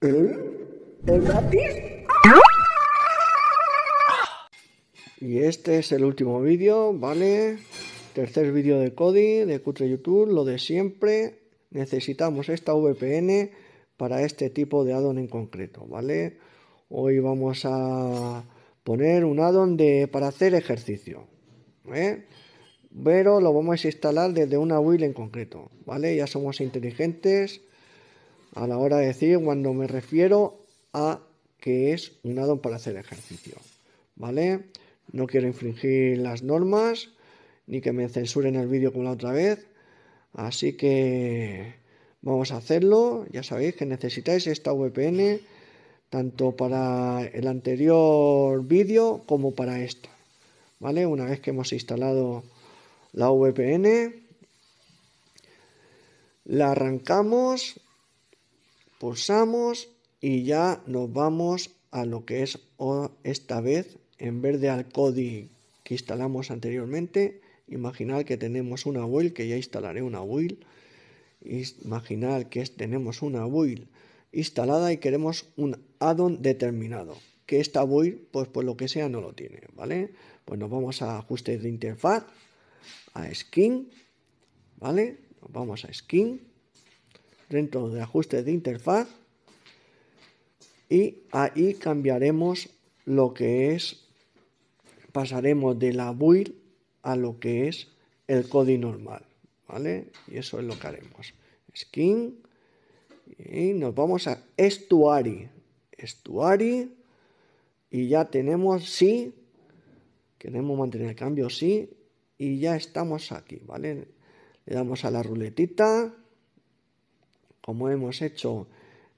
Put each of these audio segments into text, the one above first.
¿El ¿Eh? lápiz? Y este es el último vídeo, ¿vale? Tercer vídeo de Cody, de Cutre YouTube, lo de siempre. Necesitamos esta VPN para este tipo de addon en concreto, ¿vale? Hoy vamos a poner un addon de, para hacer ejercicio, ¿eh? pero lo vamos a instalar desde una wheel en concreto, ¿vale? Ya somos inteligentes a la hora de decir cuando me refiero a que es un addon para hacer ejercicio, ¿vale? No quiero infringir las normas ni que me censuren el vídeo como la otra vez, así que vamos a hacerlo. Ya sabéis que necesitáis esta VPN tanto para el anterior vídeo como para esto, ¿vale? Una vez que hemos instalado la VPN, la arrancamos, pulsamos y ya nos vamos a lo que es esta vez, en vez de al código que instalamos anteriormente, imaginar que tenemos una build, que ya instalaré una build, imaginar que tenemos una build instalada y queremos un addon determinado, que esta build, pues por lo que sea, no lo tiene, ¿vale? Pues nos vamos a ajustes de interfaz, a Skin, ¿vale? Nos vamos a Skin, dentro de ajustes de interfaz, y ahí cambiaremos lo que es, pasaremos de la build a lo que es el código normal, ¿vale? Y eso es lo que haremos. Skin, y nos vamos a Estuary, Estuary, y ya tenemos sí, queremos mantener el cambio sí, y ya estamos aquí, ¿vale? Le damos a la ruletita, como hemos hecho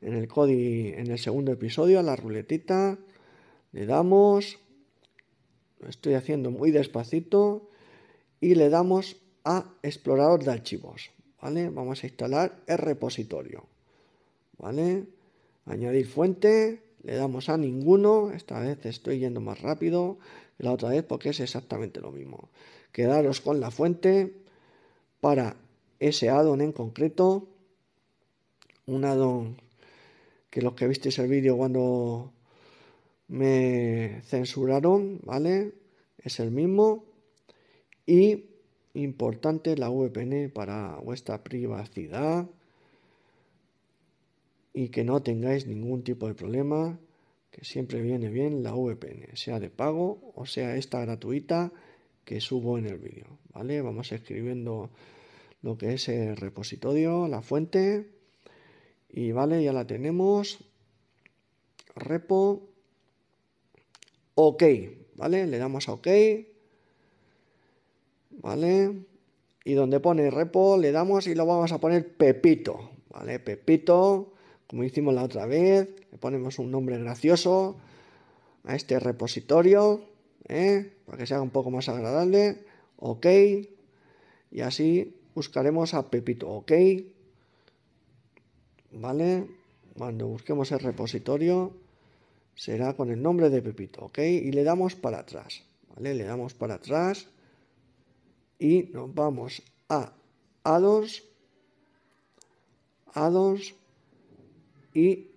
en el código en el segundo episodio, a la ruletita, le damos, lo estoy haciendo muy despacito, y le damos a explorador de archivos, ¿vale? Vamos a instalar el repositorio, ¿vale? Añadir fuente, le damos a ninguno, esta vez estoy yendo más rápido que la otra vez porque es exactamente lo mismo quedaros con la fuente para ese addon en concreto. Un addon que los que visteis el vídeo cuando me censuraron, ¿vale? Es el mismo. Y importante la VPN para vuestra privacidad y que no tengáis ningún tipo de problema, que siempre viene bien la VPN, sea de pago o sea esta gratuita que subo en el vídeo, ¿vale? Vamos escribiendo lo que es el repositorio, la fuente, y vale, ya la tenemos, repo, ok, ¿vale? Le damos a ok, ¿vale? Y donde pone repo le damos y lo vamos a poner Pepito, ¿vale? Pepito, como hicimos la otra vez, le ponemos un nombre gracioso a este repositorio, ¿eh? para que sea un poco más agradable, ok, y así buscaremos a Pepito, ok, ¿vale? Cuando busquemos el repositorio será con el nombre de Pepito, ok, y le damos para atrás, ¿vale? Le damos para atrás y nos vamos a addons, addons y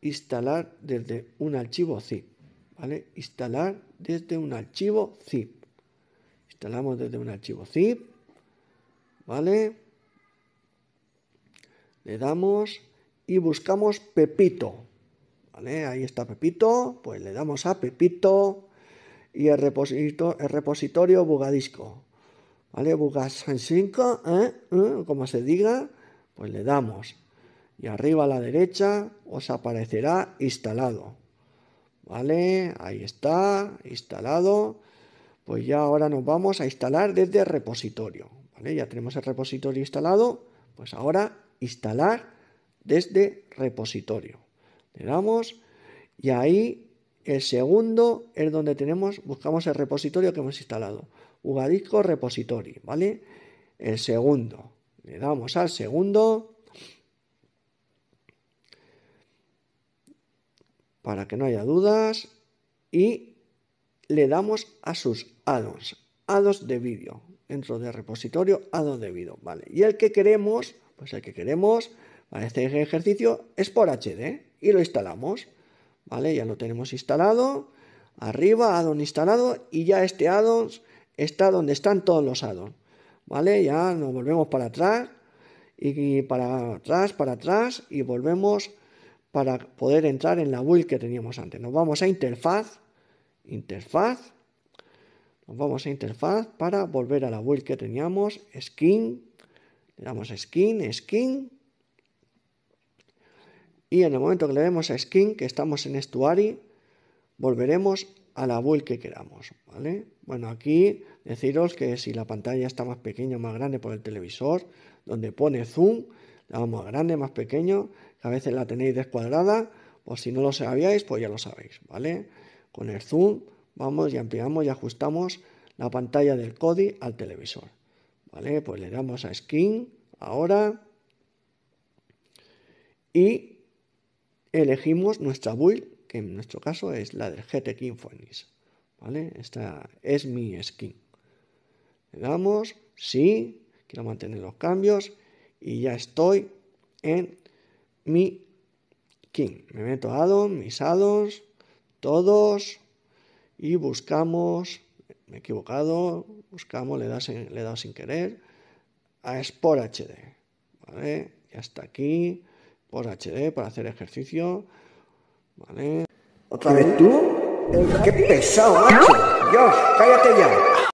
instalar desde un archivo zip. Instalar desde un archivo zip. Instalamos desde un archivo zip, ¿vale? Le damos y buscamos Pepito, ¿vale? Ahí está Pepito, pues le damos a Pepito y el, el repositorio bugadisco, ¿vale? Bugas 5, ¿eh? ¿Eh? como se diga, pues le damos. Y arriba a la derecha os aparecerá instalado. ¿Vale? Ahí está, instalado. Pues ya ahora nos vamos a instalar desde el repositorio. ¿Vale? Ya tenemos el repositorio instalado. Pues ahora instalar desde repositorio. Le damos y ahí el segundo es donde tenemos, buscamos el repositorio que hemos instalado. Ugadisco repository, ¿vale? El segundo. Le damos al segundo para que no haya dudas y le damos a sus addons, addons de vídeo, dentro del repositorio addons de vídeo, ¿vale? Y el que queremos, pues el que queremos para este ejercicio es por HD y lo instalamos, ¿vale? Ya lo tenemos instalado, arriba addon instalado y ya este addons está donde están todos los addons, ¿vale? Ya nos volvemos para atrás y para atrás, para atrás y volvemos para poder entrar en la build que teníamos antes. Nos vamos a interfaz, interfaz, nos vamos a interfaz para volver a la build que teníamos, skin, le damos skin, skin, y en el momento que le demos a skin, que estamos en estuary, volveremos a la build que queramos, ¿vale? Bueno, aquí deciros que si la pantalla está más pequeña o más grande por el televisor, donde pone zoom, más grande, más pequeño, que a veces la tenéis descuadrada, o si no lo sabíais, pues ya lo sabéis, ¿vale? Con el zoom vamos y ampliamos y ajustamos la pantalla del CODI al televisor, ¿vale? Pues le damos a skin, ahora, y elegimos nuestra build, que en nuestro caso es la del GTK Infonis, ¿vale? Esta es mi skin. Le damos, sí, quiero mantener los cambios y ya estoy en mi king. Me meto a addon, mis addons, todos y buscamos, me he equivocado, buscamos, le das dado le sin querer, a por HD. ¿Vale? Ya está aquí, por HD para hacer ejercicio. ¿Vale? ¿Otra vez tú? ¡Qué pesado, macho! ¡Dios, cállate ya!